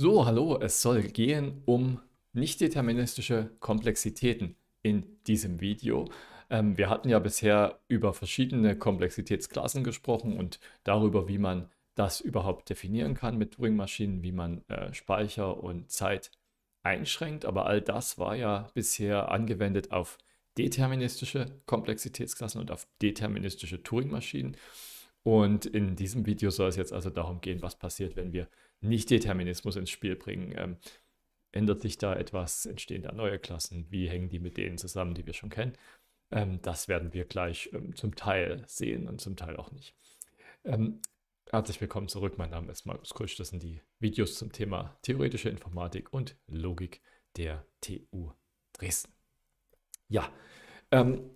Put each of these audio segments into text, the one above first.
So, hallo, es soll gehen um nicht deterministische Komplexitäten in diesem Video. Ähm, wir hatten ja bisher über verschiedene Komplexitätsklassen gesprochen und darüber, wie man das überhaupt definieren kann mit Turing-Maschinen, wie man äh, Speicher und Zeit einschränkt. Aber all das war ja bisher angewendet auf deterministische Komplexitätsklassen und auf deterministische Turing-Maschinen. Und in diesem Video soll es jetzt also darum gehen, was passiert, wenn wir nicht-Determinismus ins Spiel bringen. Ähm, ändert sich da etwas? Entstehen da neue Klassen? Wie hängen die mit denen zusammen, die wir schon kennen? Ähm, das werden wir gleich ähm, zum Teil sehen und zum Teil auch nicht. Ähm, herzlich willkommen zurück. Mein Name ist Markus Kusch. Das sind die Videos zum Thema theoretische Informatik und Logik der TU Dresden. Ja, ähm,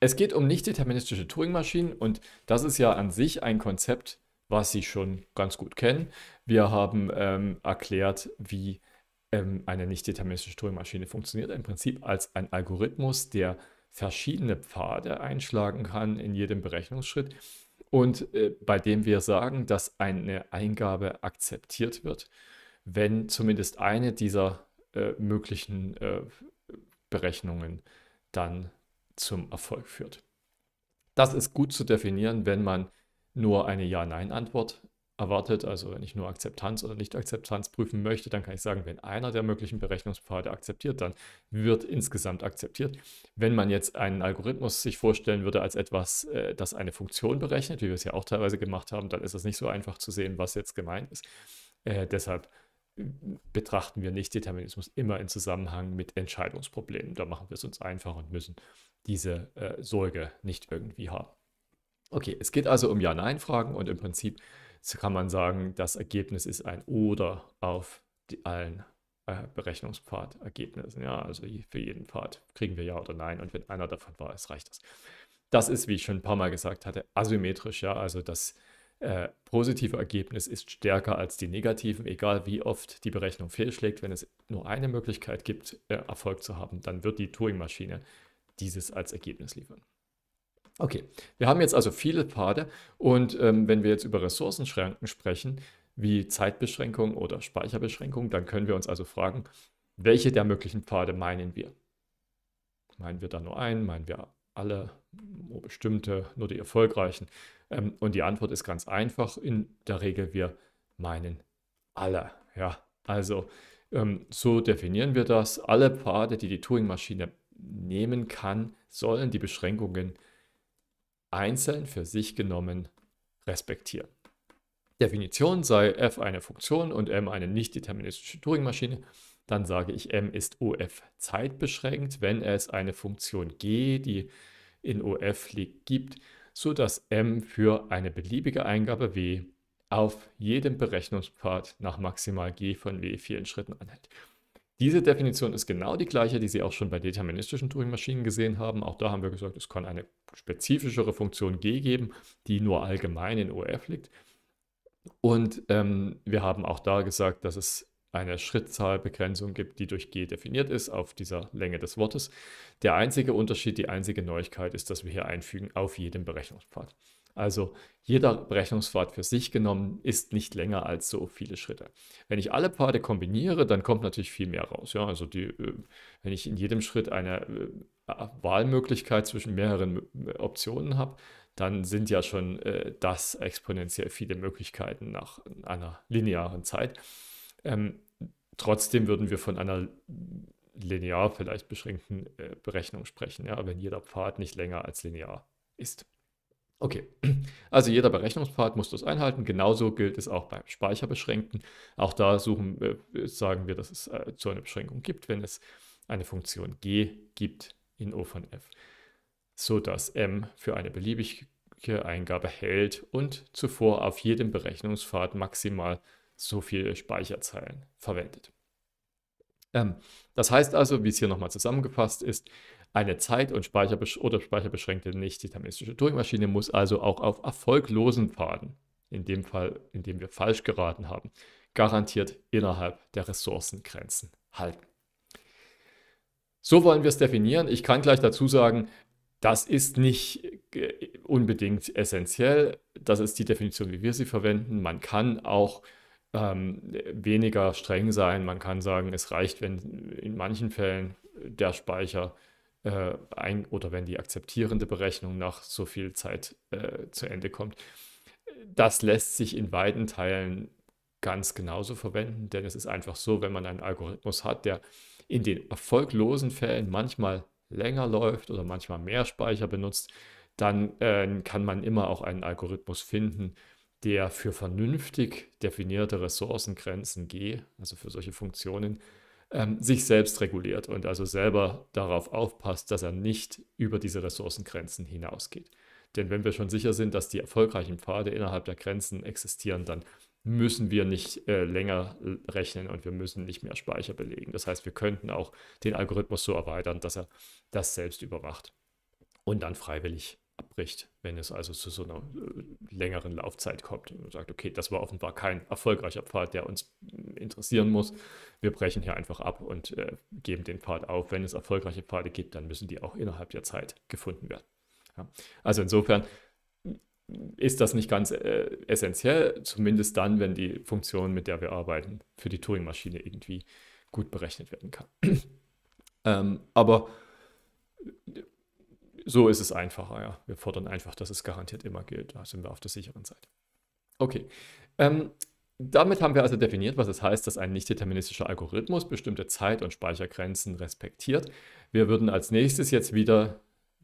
es geht um nicht-deterministische Turing-Maschinen und das ist ja an sich ein Konzept, was Sie schon ganz gut kennen. Wir haben ähm, erklärt, wie ähm, eine nichtdeterministische Turing-Maschine funktioniert. Im Prinzip als ein Algorithmus, der verschiedene Pfade einschlagen kann in jedem Berechnungsschritt und äh, bei dem wir sagen, dass eine Eingabe akzeptiert wird, wenn zumindest eine dieser äh, möglichen äh, Berechnungen dann zum Erfolg führt. Das ist gut zu definieren, wenn man nur eine Ja-Nein-Antwort erwartet. Also wenn ich nur Akzeptanz oder Nicht-Akzeptanz prüfen möchte, dann kann ich sagen, wenn einer der möglichen Berechnungspfade akzeptiert, dann wird insgesamt akzeptiert. Wenn man jetzt einen Algorithmus sich vorstellen würde als etwas, äh, das eine Funktion berechnet, wie wir es ja auch teilweise gemacht haben, dann ist es nicht so einfach zu sehen, was jetzt gemeint ist. Äh, deshalb äh, betrachten wir nicht Determinismus immer in Zusammenhang mit Entscheidungsproblemen. Da machen wir es uns einfach und müssen diese äh, Sorge nicht irgendwie haben. Okay, es geht also um Ja-Nein-Fragen und im Prinzip kann man sagen, das Ergebnis ist ein Oder auf die, allen äh, Berechnungspfad-Ergebnissen. Ja, also für jeden Pfad kriegen wir Ja oder Nein und wenn einer davon war, ist, reicht das. Das ist, wie ich schon ein paar Mal gesagt hatte, asymmetrisch. Ja, also das äh, positive Ergebnis ist stärker als die negativen, egal wie oft die Berechnung fehlschlägt. Wenn es nur eine Möglichkeit gibt, äh, Erfolg zu haben, dann wird die Turing-Maschine dieses als Ergebnis liefern. Okay, wir haben jetzt also viele Pfade und ähm, wenn wir jetzt über Ressourcenschranken sprechen, wie Zeitbeschränkung oder Speicherbeschränkung, dann können wir uns also fragen, welche der möglichen Pfade meinen wir? Meinen wir da nur einen? Meinen wir alle? Nur bestimmte? Nur die erfolgreichen? Ähm, und die Antwort ist ganz einfach. In der Regel, wir meinen alle. Ja, also ähm, so definieren wir das. Alle Pfade, die die Turing-Maschine nehmen kann, sollen die Beschränkungen einzeln für sich genommen respektieren. Definition sei f eine Funktion und m eine nicht-deterministische Turing-Maschine, dann sage ich, m ist OF zeitbeschränkt, wenn es eine Funktion g, die in OF liegt, gibt, sodass m für eine beliebige Eingabe w auf jedem Berechnungspfad nach maximal g von w vielen Schritten anhält. Diese Definition ist genau die gleiche, die Sie auch schon bei deterministischen Turing-Maschinen gesehen haben. Auch da haben wir gesagt, es kann eine spezifischere Funktion g geben, die nur allgemein in OF liegt. Und ähm, wir haben auch da gesagt, dass es eine Schrittzahlbegrenzung gibt, die durch g definiert ist auf dieser Länge des Wortes. Der einzige Unterschied, die einzige Neuigkeit ist, dass wir hier einfügen auf jedem Berechnungspfad. Also jeder Berechnungspfad für sich genommen ist nicht länger als so viele Schritte. Wenn ich alle Pfade kombiniere, dann kommt natürlich viel mehr raus. Ja? Also die, äh, wenn ich in jedem Schritt eine äh, Wahlmöglichkeit zwischen mehreren äh, Optionen habe, dann sind ja schon äh, das exponentiell viele Möglichkeiten nach einer linearen Zeit. Ähm, trotzdem würden wir von einer linear vielleicht beschränkten äh, Berechnung sprechen, ja, wenn jeder Pfad nicht länger als linear ist. Okay, also jeder Berechnungspfad muss das einhalten. Genauso gilt es auch beim Speicherbeschränkten. Auch da suchen, sagen wir, dass es äh, so eine Beschränkung gibt, wenn es eine Funktion g gibt in O von f, sodass m für eine beliebige Eingabe hält und zuvor auf jedem Berechnungspfad maximal so viele Speicherzeilen verwendet. Ähm, das heißt also, wie es hier nochmal zusammengefasst ist, eine zeit- und Speicherbesch oder speicherbeschränkte nicht-deterministische Turing-Maschine muss also auch auf erfolglosen Pfaden, in dem Fall, in dem wir falsch geraten haben, garantiert innerhalb der Ressourcengrenzen halten. So wollen wir es definieren. Ich kann gleich dazu sagen, das ist nicht äh, unbedingt essentiell. Das ist die Definition, wie wir sie verwenden. Man kann auch ähm, weniger streng sein. Man kann sagen, es reicht, wenn in manchen Fällen der Speicher äh, ein, oder wenn die akzeptierende Berechnung nach so viel Zeit äh, zu Ende kommt. Das lässt sich in weiten Teilen ganz genauso verwenden, denn es ist einfach so, wenn man einen Algorithmus hat, der in den erfolglosen Fällen manchmal länger läuft oder manchmal mehr Speicher benutzt, dann äh, kann man immer auch einen Algorithmus finden, der für vernünftig definierte Ressourcengrenzen G, also für solche Funktionen, ähm, sich selbst reguliert und also selber darauf aufpasst, dass er nicht über diese Ressourcengrenzen hinausgeht. Denn wenn wir schon sicher sind, dass die erfolgreichen Pfade innerhalb der Grenzen existieren, dann müssen wir nicht äh, länger äh, rechnen und wir müssen nicht mehr Speicher belegen. Das heißt, wir könnten auch den Algorithmus so erweitern, dass er das selbst überwacht und dann freiwillig abbricht, wenn es also zu so einer äh, längeren Laufzeit kommt und sagt, okay, das war offenbar kein erfolgreicher Pfad, der uns interessieren muss. Wir brechen hier einfach ab und äh, geben den Pfad auf. Wenn es erfolgreiche Pfade gibt, dann müssen die auch innerhalb der Zeit gefunden werden. Ja. Also insofern äh, ist das nicht ganz äh, essentiell, zumindest dann, wenn die Funktion, mit der wir arbeiten, für die Turing-Maschine irgendwie gut berechnet werden kann. ähm, aber so ist es einfacher, ja. Wir fordern einfach, dass es garantiert immer gilt. Da sind wir auf der sicheren Seite. Okay. Ähm, damit haben wir also definiert, was es heißt, dass ein nicht deterministischer Algorithmus bestimmte Zeit- und Speichergrenzen respektiert. Wir würden als nächstes jetzt wieder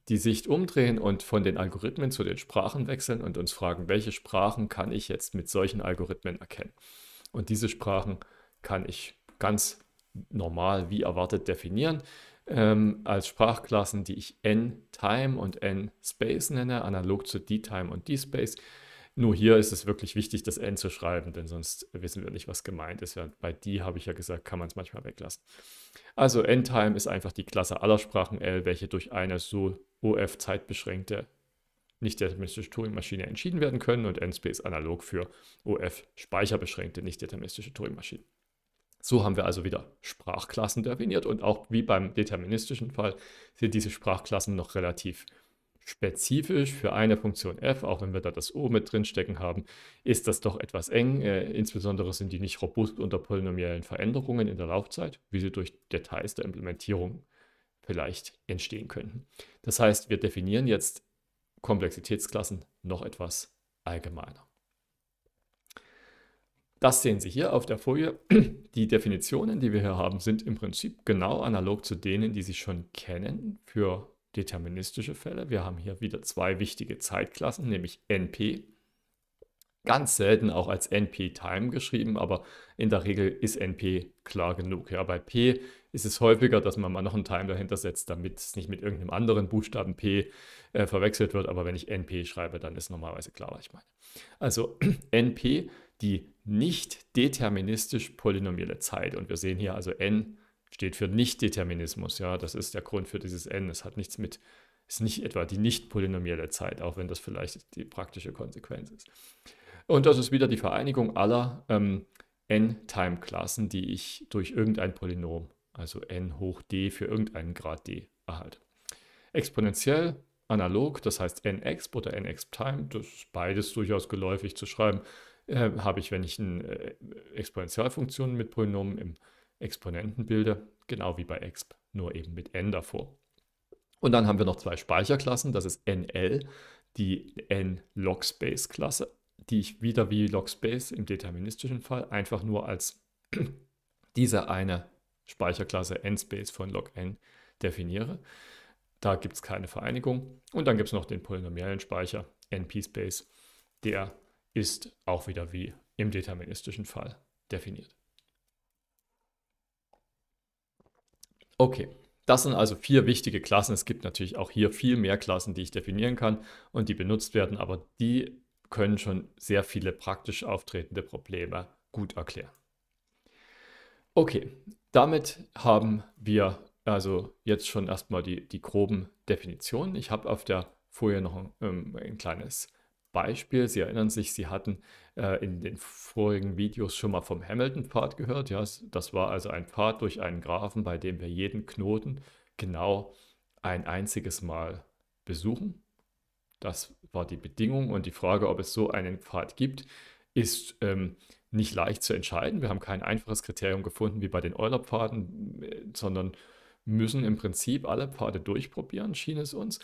die Sicht umdrehen und von den Algorithmen zu den Sprachen wechseln und uns fragen, welche Sprachen kann ich jetzt mit solchen Algorithmen erkennen? Und diese Sprachen kann ich ganz normal wie erwartet definieren ähm, als Sprachklassen, die ich n-time und n-space nenne, analog zu d-time und d-space. Nur hier ist es wirklich wichtig, das n zu schreiben, denn sonst wissen wir nicht, was gemeint ist. Ja, bei d habe ich ja gesagt, kann man es manchmal weglassen. Also n-time ist einfach die Klasse aller Sprachen L, welche durch eine so OF-zeitbeschränkte nicht-deterministische Turing-Maschine entschieden werden können und n-space analog für OF-speicherbeschränkte nicht-deterministische Turing-Maschinen. So haben wir also wieder Sprachklassen definiert und auch wie beim deterministischen Fall sind diese Sprachklassen noch relativ spezifisch für eine Funktion f, auch wenn wir da das O mit drinstecken haben, ist das doch etwas eng. Äh, insbesondere sind die nicht robust unter polynomiellen Veränderungen in der Laufzeit, wie sie durch Details der Implementierung vielleicht entstehen könnten. Das heißt, wir definieren jetzt Komplexitätsklassen noch etwas allgemeiner. Das sehen Sie hier auf der Folie. Die Definitionen, die wir hier haben, sind im Prinzip genau analog zu denen, die Sie schon kennen für deterministische Fälle. Wir haben hier wieder zwei wichtige Zeitklassen, nämlich NP, ganz selten auch als NP-Time geschrieben, aber in der Regel ist NP klar genug. Ja, bei P ist es häufiger, dass man mal noch einen Time dahinter setzt, damit es nicht mit irgendeinem anderen Buchstaben P äh, verwechselt wird. Aber wenn ich NP schreibe, dann ist normalerweise klar, was ich meine. Also NP, die nicht deterministisch polynomielle Zeit. Und wir sehen hier also n steht für Nichtdeterminismus. Ja, das ist der Grund für dieses n. Es hat nichts mit, ist nicht etwa die nicht polynomielle Zeit, auch wenn das vielleicht die praktische Konsequenz ist. Und das ist wieder die Vereinigung aller ähm, n-Time-Klassen, die ich durch irgendein Polynom, also n hoch d für irgendeinen Grad d, erhalte. Exponentiell analog, das heißt n exp oder n exp time, das ist beides durchaus geläufig zu schreiben äh, habe ich, wenn ich eine äh, Exponentialfunktion mit Polynomen im Exponenten bilde, genau wie bei exp, nur eben mit n davor. Und dann haben wir noch zwei Speicherklassen, das ist NL, die N-Log-Space-Klasse, die ich wieder wie Log-Space im deterministischen Fall einfach nur als diese eine Speicherklasse N-Space von Log n definiere. Da gibt es keine Vereinigung. Und dann gibt es noch den polynomiellen Speicher np-Space, der ist auch wieder wie im deterministischen Fall definiert. Okay, das sind also vier wichtige Klassen. Es gibt natürlich auch hier viel mehr Klassen, die ich definieren kann und die benutzt werden, aber die können schon sehr viele praktisch auftretende Probleme gut erklären. Okay, damit haben wir also jetzt schon erstmal die, die groben Definitionen. Ich habe auf der Folie noch ein, ähm, ein kleines Beispiel, Sie erinnern sich, Sie hatten äh, in den vorigen Videos schon mal vom Hamilton-Pfad gehört. Ja, das war also ein Pfad durch einen Graphen, bei dem wir jeden Knoten genau ein einziges Mal besuchen. Das war die Bedingung und die Frage, ob es so einen Pfad gibt, ist ähm, nicht leicht zu entscheiden. Wir haben kein einfaches Kriterium gefunden wie bei den Euler-Pfaden, äh, sondern müssen im Prinzip alle Pfade durchprobieren, schien es uns.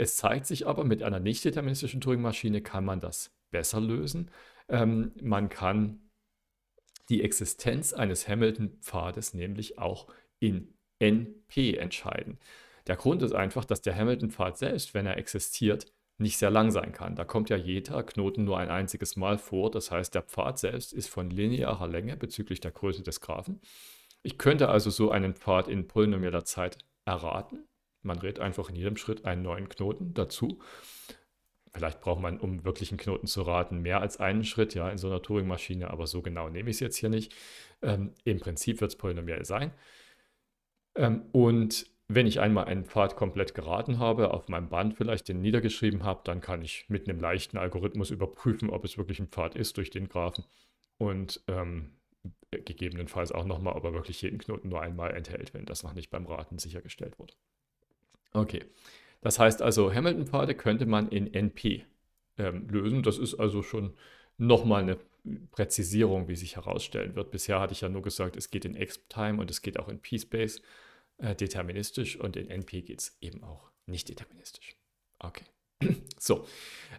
Es zeigt sich aber, mit einer nicht-deterministischen Turing-Maschine kann man das besser lösen. Ähm, man kann die Existenz eines Hamilton-Pfades nämlich auch in NP entscheiden. Der Grund ist einfach, dass der Hamilton-Pfad selbst, wenn er existiert, nicht sehr lang sein kann. Da kommt ja jeder Knoten nur ein einziges Mal vor. Das heißt, der Pfad selbst ist von linearer Länge bezüglich der Größe des Graphen. Ich könnte also so einen Pfad in polynomialer Zeit erraten, man rät einfach in jedem Schritt einen neuen Knoten dazu. Vielleicht braucht man, um wirklich einen Knoten zu raten, mehr als einen Schritt ja, in so einer Turing-Maschine, aber so genau nehme ich es jetzt hier nicht. Ähm, Im Prinzip wird es polynomiell sein. Ähm, und wenn ich einmal einen Pfad komplett geraten habe, auf meinem Band vielleicht den niedergeschrieben habe, dann kann ich mit einem leichten Algorithmus überprüfen, ob es wirklich ein Pfad ist durch den Graphen und ähm, gegebenenfalls auch nochmal, ob er wirklich jeden Knoten nur einmal enthält, wenn das noch nicht beim Raten sichergestellt wurde. Okay, das heißt also, Hamilton-Pfade könnte man in NP ähm, lösen. Das ist also schon nochmal eine Präzisierung, wie sich herausstellen wird. Bisher hatte ich ja nur gesagt, es geht in x time und es geht auch in P-Space äh, deterministisch und in NP geht es eben auch nicht deterministisch. Okay. So,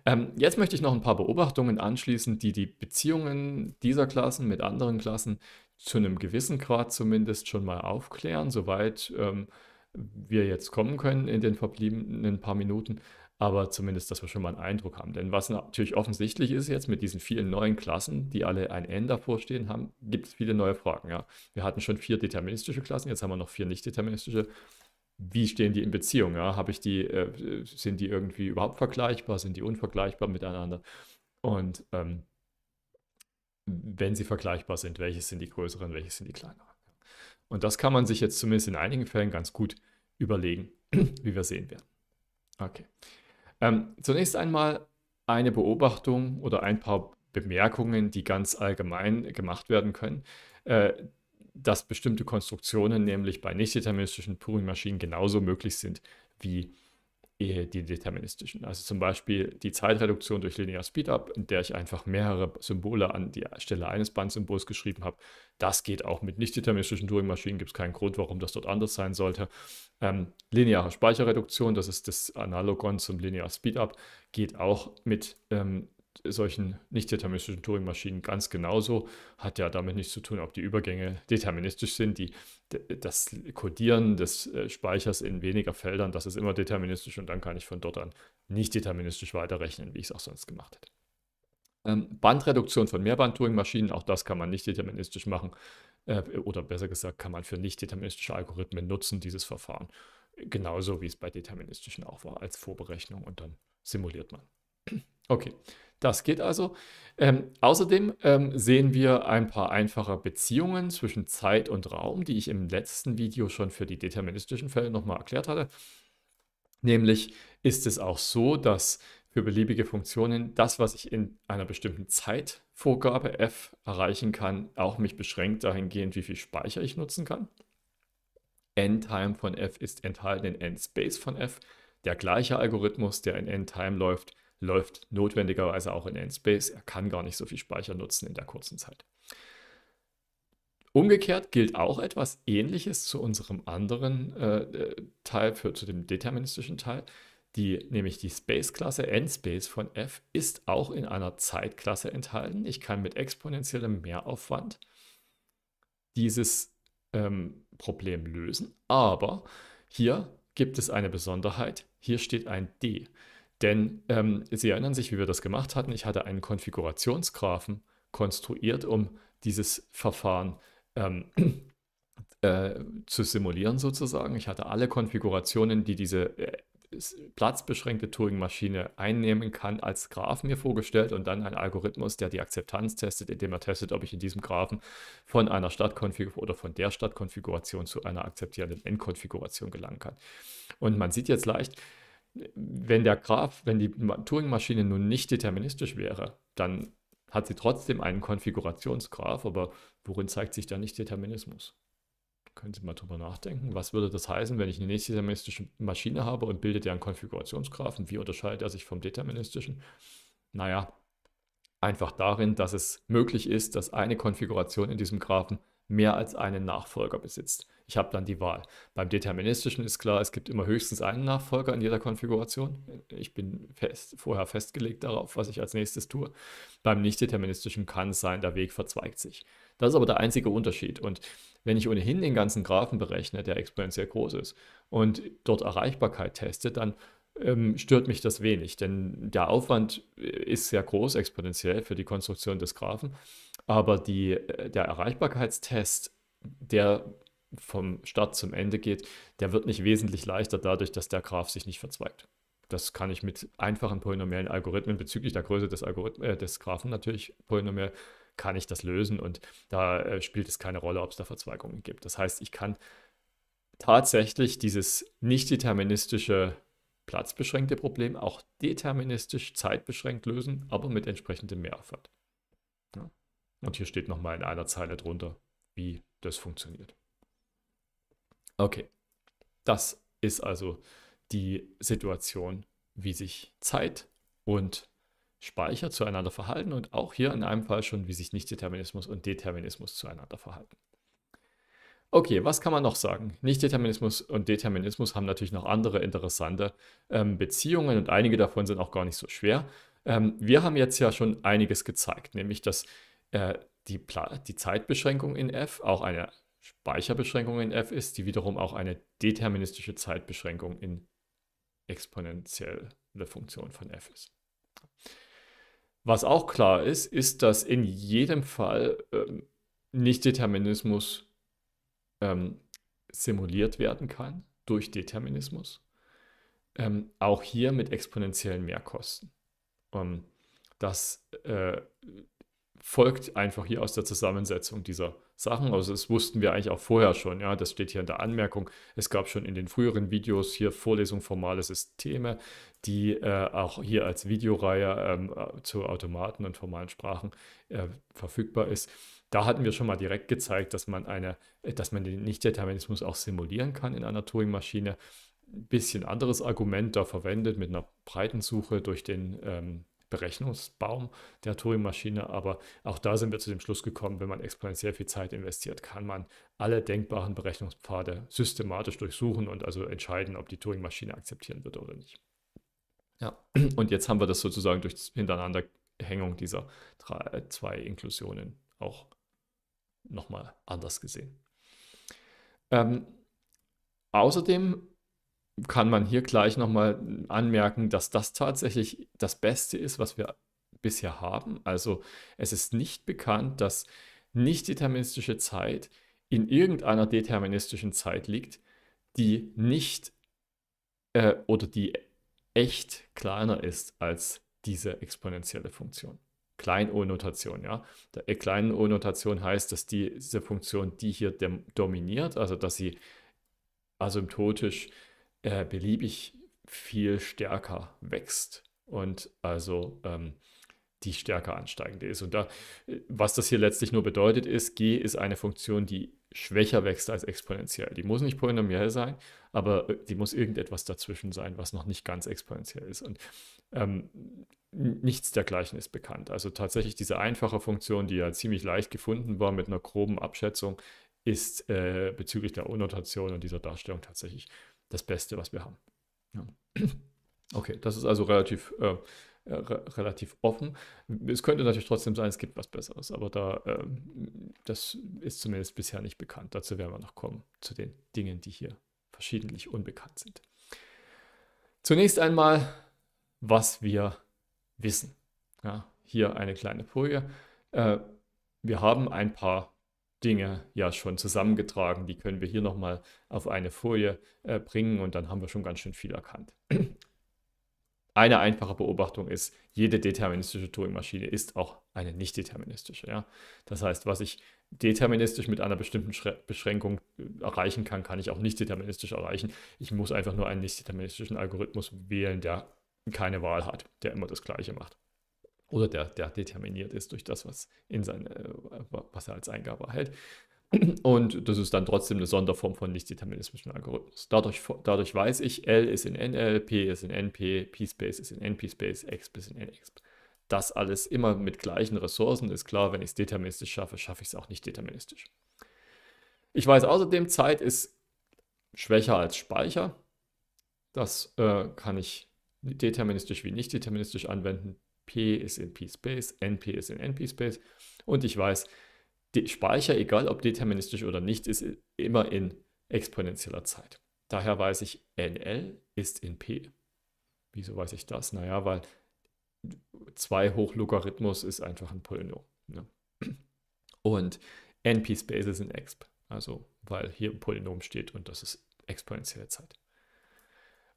ähm, jetzt möchte ich noch ein paar Beobachtungen anschließen, die die Beziehungen dieser Klassen mit anderen Klassen zu einem gewissen Grad zumindest schon mal aufklären, soweit ähm, wir jetzt kommen können in den verbliebenen paar Minuten, aber zumindest, dass wir schon mal einen Eindruck haben. Denn was natürlich offensichtlich ist jetzt mit diesen vielen neuen Klassen, die alle ein N davor stehen haben, gibt es viele neue Fragen. Ja. Wir hatten schon vier deterministische Klassen, jetzt haben wir noch vier nicht deterministische. Wie stehen die in Beziehung? Ja? Habe ich die, äh, sind die irgendwie überhaupt vergleichbar? Sind die unvergleichbar miteinander? Und ähm, wenn sie vergleichbar sind, welche sind die größeren, welche sind die kleineren? Und das kann man sich jetzt zumindest in einigen Fällen ganz gut überlegen, wie wir sehen werden. Okay. Ähm, zunächst einmal eine Beobachtung oder ein paar Bemerkungen, die ganz allgemein gemacht werden können, äh, dass bestimmte Konstruktionen nämlich bei nicht-deterministischen Turing-Maschinen genauso möglich sind wie bei Eh, die deterministischen. Also zum Beispiel die Zeitreduktion durch Linear Speedup, in der ich einfach mehrere Symbole an die Stelle eines Bandsymbols geschrieben habe. Das geht auch mit nicht deterministischen Turing-Maschinen, gibt es keinen Grund, warum das dort anders sein sollte. Ähm, lineare Speicherreduktion, das ist das Analogon zum Linear Speedup, geht auch mit ähm, solchen nicht deterministischen Turing-Maschinen ganz genauso. Hat ja damit nichts zu tun, ob die Übergänge deterministisch sind. Die, das Codieren des äh, Speichers in weniger Feldern, das ist immer deterministisch und dann kann ich von dort an nicht deterministisch weiterrechnen, wie ich es auch sonst gemacht hätte. Ähm, Bandreduktion von Mehrband-Turing-Maschinen, auch das kann man nicht deterministisch machen. Äh, oder besser gesagt, kann man für nicht deterministische Algorithmen nutzen, dieses Verfahren. Genauso wie es bei deterministischen auch war, als Vorberechnung und dann simuliert man. Okay, das geht also. Ähm, außerdem ähm, sehen wir ein paar einfache Beziehungen zwischen Zeit und Raum, die ich im letzten Video schon für die deterministischen Fälle nochmal erklärt hatte. Nämlich ist es auch so, dass für beliebige Funktionen das, was ich in einer bestimmten Zeitvorgabe f erreichen kann, auch mich beschränkt dahingehend, wie viel Speicher ich nutzen kann. N-Time von f ist enthalten in N-Space von f. Der gleiche Algorithmus, der in N-Time läuft, läuft notwendigerweise auch in N-Space. Er kann gar nicht so viel Speicher nutzen in der kurzen Zeit. Umgekehrt gilt auch etwas Ähnliches zu unserem anderen äh, äh Teil, für, zu dem deterministischen Teil. Die, nämlich die Space-Klasse N-Space von F ist auch in einer Zeitklasse enthalten. Ich kann mit exponentiellem Mehraufwand dieses ähm, Problem lösen. Aber hier gibt es eine Besonderheit. Hier steht ein D. Denn ähm, Sie erinnern sich, wie wir das gemacht hatten. Ich hatte einen Konfigurationsgrafen konstruiert, um dieses Verfahren ähm, äh, zu simulieren sozusagen. Ich hatte alle Konfigurationen, die diese äh, platzbeschränkte Turing-Maschine einnehmen kann, als Graphen mir vorgestellt und dann ein Algorithmus, der die Akzeptanz testet, indem er testet, ob ich in diesem Graphen von einer Stadtkonfiguration oder von der Stadtkonfiguration zu einer akzeptierenden Endkonfiguration gelangen kann. Und man sieht jetzt leicht, wenn der Graph, wenn die Turing-Maschine nun nicht deterministisch wäre, dann hat sie trotzdem einen Konfigurationsgraph, aber worin zeigt sich da nicht Determinismus? Können Sie mal drüber nachdenken. Was würde das heißen, wenn ich eine nicht deterministische Maschine habe und bildet deren Konfigurationsgraphen? Wie unterscheidet er sich vom deterministischen? Naja, einfach darin, dass es möglich ist, dass eine Konfiguration in diesem Graphen mehr als einen Nachfolger besitzt. Ich habe dann die Wahl. Beim Deterministischen ist klar, es gibt immer höchstens einen Nachfolger in jeder Konfiguration. Ich bin fest, vorher festgelegt darauf, was ich als nächstes tue. Beim Nicht-Deterministischen kann es sein, der Weg verzweigt sich. Das ist aber der einzige Unterschied. Und wenn ich ohnehin den ganzen Graphen berechne, der exponentiell groß ist, und dort Erreichbarkeit teste, dann ähm, stört mich das wenig, denn der Aufwand äh, ist sehr groß exponentiell für die Konstruktion des Graphen, aber die, äh, der Erreichbarkeitstest, der vom Start zum Ende geht, der wird nicht wesentlich leichter dadurch, dass der Graph sich nicht verzweigt. Das kann ich mit einfachen polynomiellen Algorithmen bezüglich der Größe des, Algorith äh, des Graphen natürlich polynomiell, kann ich das lösen und da äh, spielt es keine Rolle, ob es da Verzweigungen gibt. Das heißt, ich kann tatsächlich dieses nicht deterministische platzbeschränkte Problem auch deterministisch zeitbeschränkt lösen, aber mit entsprechendem Mehraufwand. Ja. Und hier steht nochmal in einer Zeile drunter, wie das funktioniert. Okay, das ist also die Situation, wie sich Zeit und Speicher zueinander verhalten und auch hier in einem Fall schon, wie sich Nichtdeterminismus und Determinismus zueinander verhalten. Okay, was kann man noch sagen? Nichtdeterminismus und Determinismus haben natürlich noch andere interessante ähm, Beziehungen und einige davon sind auch gar nicht so schwer. Ähm, wir haben jetzt ja schon einiges gezeigt, nämlich dass äh, die, die, Zeitbeschränkung in F auch eine Speicherbeschränkung in f ist, die wiederum auch eine deterministische Zeitbeschränkung in exponentielle Funktion von f ist. Was auch klar ist, ist, dass in jedem Fall ähm, nicht Determinismus ähm, simuliert werden kann durch Determinismus. Ähm, auch hier mit exponentiellen Mehrkosten. Um, ähm, das äh, folgt einfach hier aus der Zusammensetzung dieser Sachen. Also das wussten wir eigentlich auch vorher schon. Ja, das steht hier in der Anmerkung. Es gab schon in den früheren Videos hier Vorlesung formale Systeme, die äh, auch hier als Videoreihe ähm, äh, zu Automaten und formalen Sprachen äh, verfügbar ist. Da hatten wir schon mal direkt gezeigt, dass man eine, äh, dass man den Nichtdeterminismus auch simulieren kann in einer Turing-Maschine. Ein bisschen anderes Argument da verwendet mit einer Breitensuche durch den ähm, Berechnungsbaum der Turing-Maschine. Aber auch da sind wir zu dem Schluss gekommen, wenn man exponentiell viel Zeit investiert, kann man alle denkbaren Berechnungspfade systematisch durchsuchen und also entscheiden, ob die Turing-Maschine akzeptieren wird oder nicht. Ja, und jetzt haben wir das sozusagen durch das Hintereinanderhängung dieser drei, äh, zwei Inklusionen auch nochmal anders gesehen. Ähm, außerdem kann man hier gleich nochmal anmerken, dass das tatsächlich das Beste ist, was wir bisher haben. Also es ist nicht bekannt, dass nicht deterministische Zeit in irgendeiner deterministischen Zeit liegt, die nicht äh, oder die echt kleiner ist als diese exponentielle Funktion. Klein-O-Notation, ja. Der äh, O-Notation heißt, dass die, diese Funktion die hier dominiert, also dass sie asymptotisch äh, beliebig viel stärker wächst und also ähm, die stärker ansteigende ist. Und da, äh, was das hier letztlich nur bedeutet, ist, g ist eine Funktion, die schwächer wächst als exponentiell. Die muss nicht polynomiell sein, aber äh, die muss irgendetwas dazwischen sein, was noch nicht ganz exponentiell ist. Und ähm, nichts dergleichen ist bekannt. Also tatsächlich diese einfache Funktion, die ja ziemlich leicht gefunden war mit einer groben Abschätzung, ist äh, bezüglich der Unnotation und dieser Darstellung tatsächlich das Beste, was wir haben. Ja. Okay, das ist also relativ, äh, äh, re relativ offen. Es könnte natürlich trotzdem sein, es gibt was Besseres, aber da, äh, das ist zumindest bisher nicht bekannt. Dazu werden wir noch kommen, zu den Dingen, die hier verschiedentlich unbekannt sind. Zunächst einmal, was wir wissen. Ja, hier eine kleine Folie. Äh, wir haben ein paar Dinge ja schon zusammengetragen. Die können wir hier nochmal auf eine Folie äh, bringen und dann haben wir schon ganz schön viel erkannt. Eine einfache Beobachtung ist, jede deterministische Turing-Maschine ist auch eine nicht-deterministische. Ja? Das heißt, was ich deterministisch mit einer bestimmten Schre Beschränkung äh, erreichen kann, kann ich auch nicht deterministisch erreichen. Ich muss einfach nur einen nicht deterministischen Algorithmus wählen, der keine Wahl hat, der immer das Gleiche macht oder der, der determiniert ist durch das, was, in seine, äh, was er als Eingabe erhält. Und das ist dann trotzdem eine Sonderform von nicht-deterministischen Algorithmus. Dadurch, dadurch weiß ich, L ist in NL, P ist in NP, P-Space ist in NP-Space, X ist in NX. Das alles immer mit gleichen Ressourcen ist klar, wenn ich es deterministisch schaffe, schaffe ich es auch nicht deterministisch. Ich weiß außerdem, Zeit ist schwächer als Speicher. Das äh, kann ich deterministisch wie nicht deterministisch anwenden. P ist in P-Space, NP ist in NP-Space und ich weiß, die Speicher, egal ob deterministisch oder nicht, ist immer in exponentieller Zeit. Daher weiß ich, NL ist in P. Wieso weiß ich das? Naja, weil 2 hoch Logarithmus ist einfach ein Polynom. Ne? Und NP-Space ist in Exp. Also, weil hier ein Polynom steht und das ist exponentielle Zeit.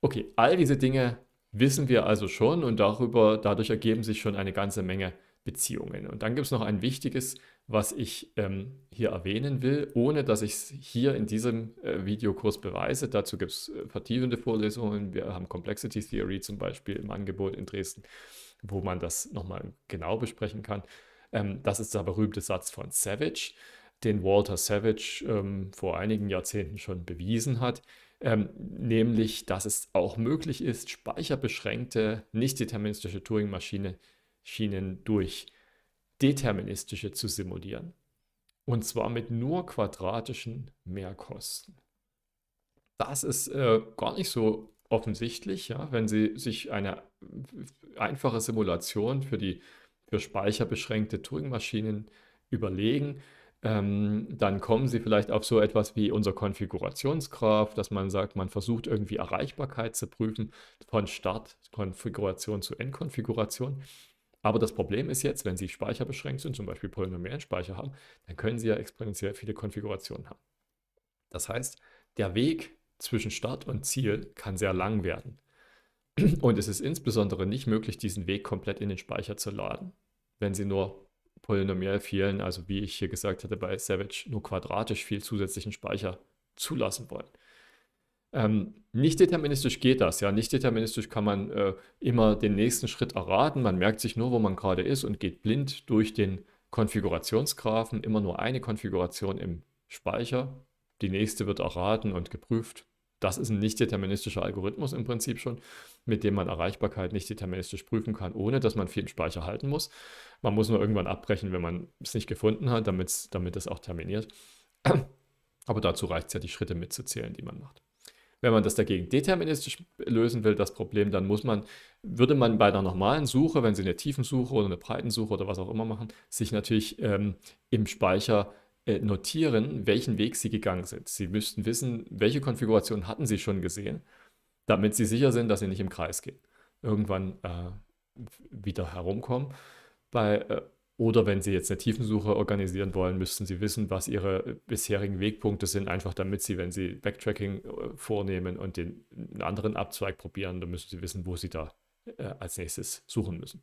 Okay, all diese Dinge wissen wir also schon und darüber, dadurch ergeben sich schon eine ganze Menge Beziehungen. Und dann gibt es noch ein wichtiges, was ich ähm, hier erwähnen will, ohne dass ich es hier in diesem äh, Videokurs beweise. Dazu gibt es äh, vertiefende Vorlesungen. Wir haben Complexity Theory zum Beispiel im Angebot in Dresden, wo man das nochmal genau besprechen kann. Ähm, das ist der berühmte Satz von Savage, den Walter Savage ähm, vor einigen Jahrzehnten schon bewiesen hat ähm, nämlich dass es auch möglich ist, speicherbeschränkte, nicht deterministische Turing-Maschinen durch deterministische zu simulieren. Und zwar mit nur quadratischen Mehrkosten. Das ist äh, gar nicht so offensichtlich, ja, wenn Sie sich eine einfache Simulation für die für speicherbeschränkte Turing-Maschinen überlegen, ähm, dann kommen sie vielleicht auf so etwas wie unser Konfigurationsgraph, dass man sagt, man versucht irgendwie Erreichbarkeit zu prüfen von Startkonfiguration zu Endkonfiguration. Aber das Problem ist jetzt, wenn Sie speicherbeschränkt sind, zum Beispiel Polynomialspeicher haben, dann können Sie ja exponentiell viele Konfigurationen haben. Das heißt, der Weg zwischen Start und Ziel kann sehr lang werden. Und es ist insbesondere nicht möglich, diesen Weg komplett in den Speicher zu laden, wenn Sie nur polynomiell fehlen, also wie ich hier gesagt hatte bei Savage, nur quadratisch viel zusätzlichen Speicher zulassen wollen. Ähm, nicht deterministisch geht das, ja. Nicht deterministisch kann man äh, immer den nächsten Schritt erraten. Man merkt sich nur, wo man gerade ist und geht blind durch den Konfigurationsgrafen. Immer nur eine Konfiguration im Speicher. Die nächste wird erraten und geprüft. Das ist ein nicht-deterministischer Algorithmus im Prinzip schon, mit dem man Erreichbarkeit nicht deterministisch prüfen kann, ohne dass man viel im Speicher halten muss. Man muss nur irgendwann abbrechen, wenn man es nicht gefunden hat, damit es auch terminiert. Aber dazu reicht es ja, die Schritte mitzuzählen, die man macht. Wenn man das dagegen deterministisch lösen will, das Problem, dann muss man, würde man bei einer normalen Suche, wenn Sie eine Tiefensuche oder eine Breitensuche oder was auch immer machen, sich natürlich ähm, im Speicher äh, notieren, welchen Weg sie gegangen sind. Sie müssten wissen, welche Konfiguration hatten sie schon gesehen, damit sie sicher sind, dass sie nicht im Kreis gehen. Irgendwann äh, wieder herumkommen. Bei, äh, oder wenn sie jetzt eine Tiefensuche organisieren wollen, müssten sie wissen, was ihre äh, bisherigen Wegpunkte sind, einfach damit sie, wenn sie Backtracking äh, vornehmen und den einen anderen Abzweig probieren, dann müssen sie wissen, wo sie da äh, als nächstes suchen müssen.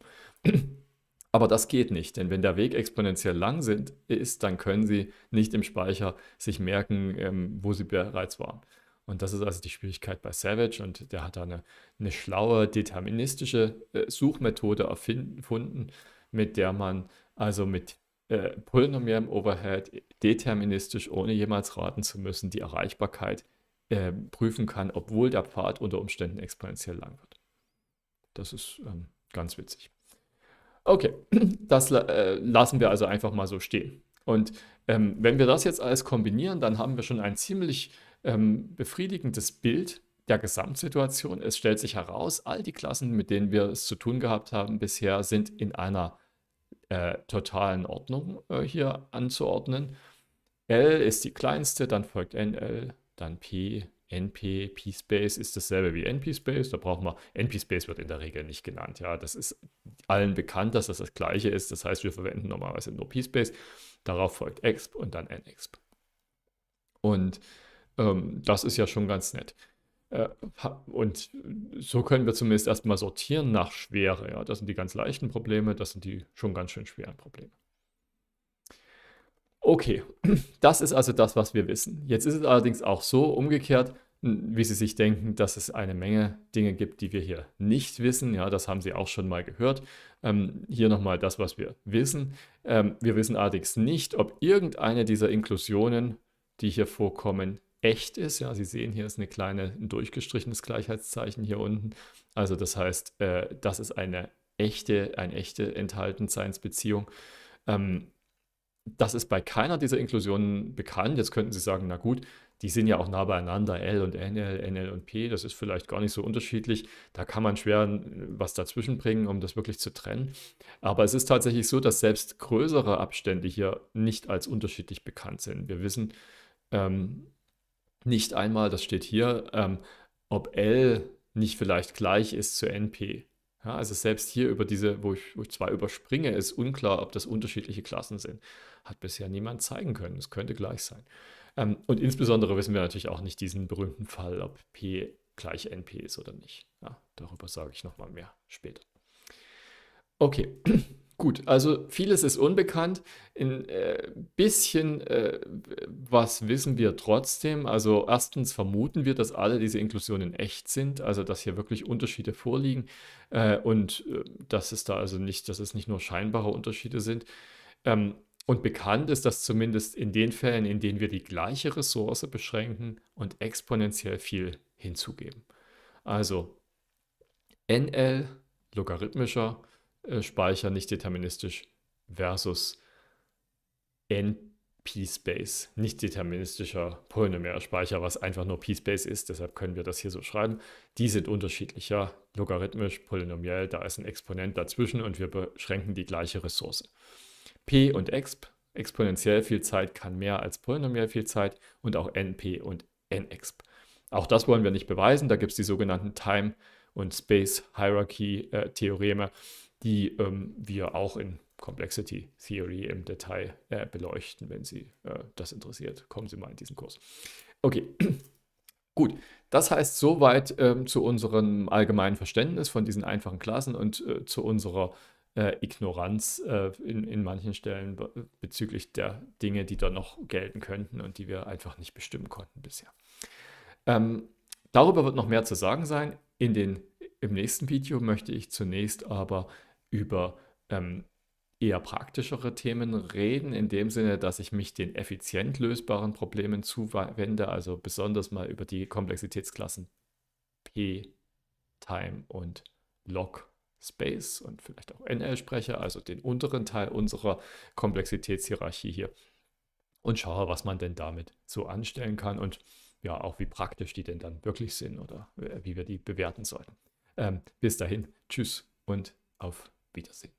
Aber das geht nicht, denn wenn der Weg exponentiell lang sind, ist, dann können Sie nicht im Speicher sich merken, ähm, wo Sie bereits waren. Und das ist also die Schwierigkeit bei Savage und der hat da eine, eine schlaue, deterministische äh, Suchmethode erfunden, mit der man also mit äh, polynomiellem Overhead deterministisch, ohne jemals raten zu müssen, die Erreichbarkeit äh, prüfen kann, obwohl der Pfad unter Umständen exponentiell lang wird. Das ist ähm, ganz witzig. Okay, das äh, lassen wir also einfach mal so stehen. Und ähm, wenn wir das jetzt alles kombinieren, dann haben wir schon ein ziemlich ähm, befriedigendes Bild der Gesamtsituation. Es stellt sich heraus, all die Klassen, mit denen wir es zu tun gehabt haben bisher, sind in einer äh, totalen Ordnung äh, hier anzuordnen. L ist die kleinste, dann folgt NL, dann P, NP, P-Space ist dasselbe wie NP-Space. Da braucht man, NP-Space wird in der Regel nicht genannt. Ja, das ist allen bekannt, dass das das gleiche ist. Das heißt, wir verwenden normalerweise nur P-Space. Darauf folgt exp und dann nexp. Und ähm, das ist ja schon ganz nett. Äh, und so können wir zumindest erstmal sortieren nach Schwere. Ja, das sind die ganz leichten Probleme, das sind die schon ganz schön schweren Probleme. Okay, das ist also das, was wir wissen. Jetzt ist es allerdings auch so umgekehrt, wie Sie sich denken, dass es eine Menge Dinge gibt, die wir hier nicht wissen. Ja, das haben Sie auch schon mal gehört. Ähm, hier nochmal das, was wir wissen. Ähm, wir wissen allerdings nicht, ob irgendeine dieser Inklusionen, die hier vorkommen, echt ist. Ja, Sie sehen, hier ist eine kleine, ein durchgestrichenes Gleichheitszeichen hier unten. Also das heißt, äh, das ist eine echte, eine echte Enthaltenseinsbeziehung. Ähm, das ist bei keiner dieser Inklusionen bekannt. Jetzt könnten Sie sagen, na gut, die sind ja auch nah beieinander, L und NL, NL und P, das ist vielleicht gar nicht so unterschiedlich. Da kann man schwer äh, was dazwischen bringen, um das wirklich zu trennen. Aber es ist tatsächlich so, dass selbst größere Abstände hier nicht als unterschiedlich bekannt sind. Wir wissen ähm, nicht einmal, das steht hier, ähm, ob L nicht vielleicht gleich ist zu NP. Ja, also selbst hier über diese, wo ich, wo ich zwar überspringe, ist unklar, ob das unterschiedliche Klassen sind. Hat bisher niemand zeigen können. Es könnte gleich sein. Ähm, und insbesondere wissen wir natürlich auch nicht diesen berühmten Fall, ob P gleich NP ist oder nicht. Ja, darüber sage ich nochmal mehr später. Okay. Gut, also vieles ist unbekannt. Ein äh, bisschen äh, was wissen wir trotzdem. Also erstens vermuten wir, dass alle diese Inklusionen echt sind, also dass hier wirklich Unterschiede vorliegen äh, und äh, dass es da also nicht, dass es nicht nur scheinbare Unterschiede sind. Ähm, und bekannt ist, dass zumindest in den Fällen, in denen wir die gleiche Ressource beschränken und exponentiell viel hinzugeben. Also NL logarithmischer äh, Speicher nicht deterministisch versus NP-Space, nicht deterministischer polynomärer Speicher, was einfach nur P-Space ist, deshalb können wir das hier so schreiben. Die sind unterschiedlicher, logarithmisch, polynomiell, da ist ein Exponent dazwischen und wir beschränken die gleiche Ressource. P und Exp, exponentiell viel Zeit kann mehr als polynomiell viel Zeit und auch NP und NExp. Auch das wollen wir nicht beweisen, da gibt es die sogenannten Time- und Space-Hierarchie-Theoreme. Äh, die ähm, wir auch in Complexity Theory im Detail äh, beleuchten. Wenn Sie äh, das interessiert, kommen Sie mal in diesen Kurs. Okay. Gut, das heißt soweit ähm, zu unserem allgemeinen Verständnis von diesen einfachen Klassen und äh, zu unserer äh, Ignoranz äh, in, in manchen Stellen bezüglich der Dinge, die da noch gelten könnten und die wir einfach nicht bestimmen konnten bisher. Ähm, darüber wird noch mehr zu sagen sein. In den, Im nächsten Video möchte ich zunächst aber über ähm, eher praktischere Themen reden, in dem Sinne, dass ich mich den effizient lösbaren Problemen zuwende, also besonders mal über die Komplexitätsklassen P, Time und Log Space und vielleicht auch NL spreche, also den unteren Teil unserer Komplexitätshierarchie hier und schaue, was man denn damit so anstellen kann und ja, auch wie praktisch die denn dann wirklich sind oder äh, wie wir die bewerten sollten. Ähm, bis dahin, tschüss und auf 比较深。